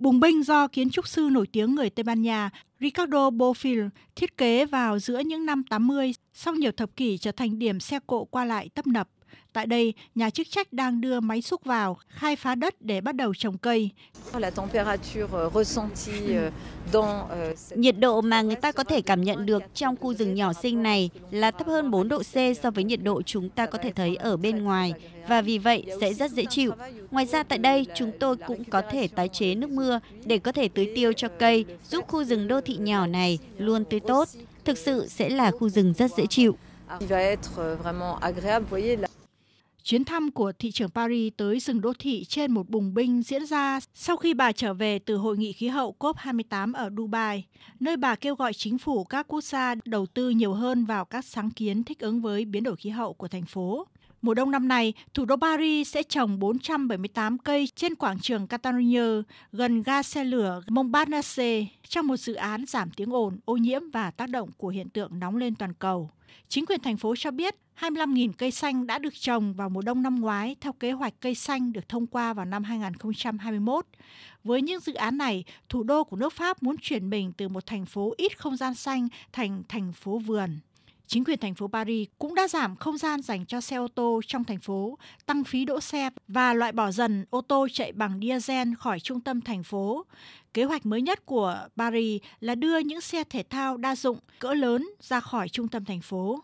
Bùng binh do kiến trúc sư nổi tiếng người Tây Ban Nha Ricardo Bofill thiết kế vào giữa những năm 80, sau nhiều thập kỷ trở thành điểm xe cộ qua lại tấp nập. Tại đây, nhà chức trách đang đưa máy xúc vào, khai phá đất để bắt đầu trồng cây. Euh, euh, euh, nhiệt độ mà người ta có thể cảm nhận được trong khu rừng nhỏ xinh này là thấp hơn 4 độ C so với nhiệt độ chúng ta có thể thấy ở bên ngoài và vì vậy sẽ rất dễ chịu. Ngoài ra tại đây, chúng tôi cũng có thể tái chế nước mưa để có thể tưới tiêu cho cây, giúp khu rừng đô thị nhỏ này luôn tươi tốt. Thực sự sẽ là khu rừng rất dễ chịu. Il va être vraiment agréable. voyez, là, Chuyến thăm của thị trưởng Paris tới rừng đô thị trên một bùng binh diễn ra sau khi bà trở về từ hội nghị khí hậu COP28 ở Dubai, nơi bà kêu gọi chính phủ các quốc gia đầu tư nhiều hơn vào các sáng kiến thích ứng với biến đổi khí hậu của thành phố. Mùa đông năm nay, thủ đô Paris sẽ trồng 478 cây trên quảng trường Catalunya gần ga xe lửa Montparnasse trong một dự án giảm tiếng ồn, ô nhiễm và tác động của hiện tượng nóng lên toàn cầu. Chính quyền thành phố cho biết 25.000 cây xanh đã được trồng vào mùa đông năm ngoái theo kế hoạch cây xanh được thông qua vào năm 2021. Với những dự án này, thủ đô của nước Pháp muốn chuyển mình từ một thành phố ít không gian xanh thành thành phố vườn. Chính quyền thành phố Paris cũng đã giảm không gian dành cho xe ô tô trong thành phố, tăng phí đỗ xe và loại bỏ dần ô tô chạy bằng diesel khỏi trung tâm thành phố. Kế hoạch mới nhất của Paris là đưa những xe thể thao đa dụng cỡ lớn ra khỏi trung tâm thành phố.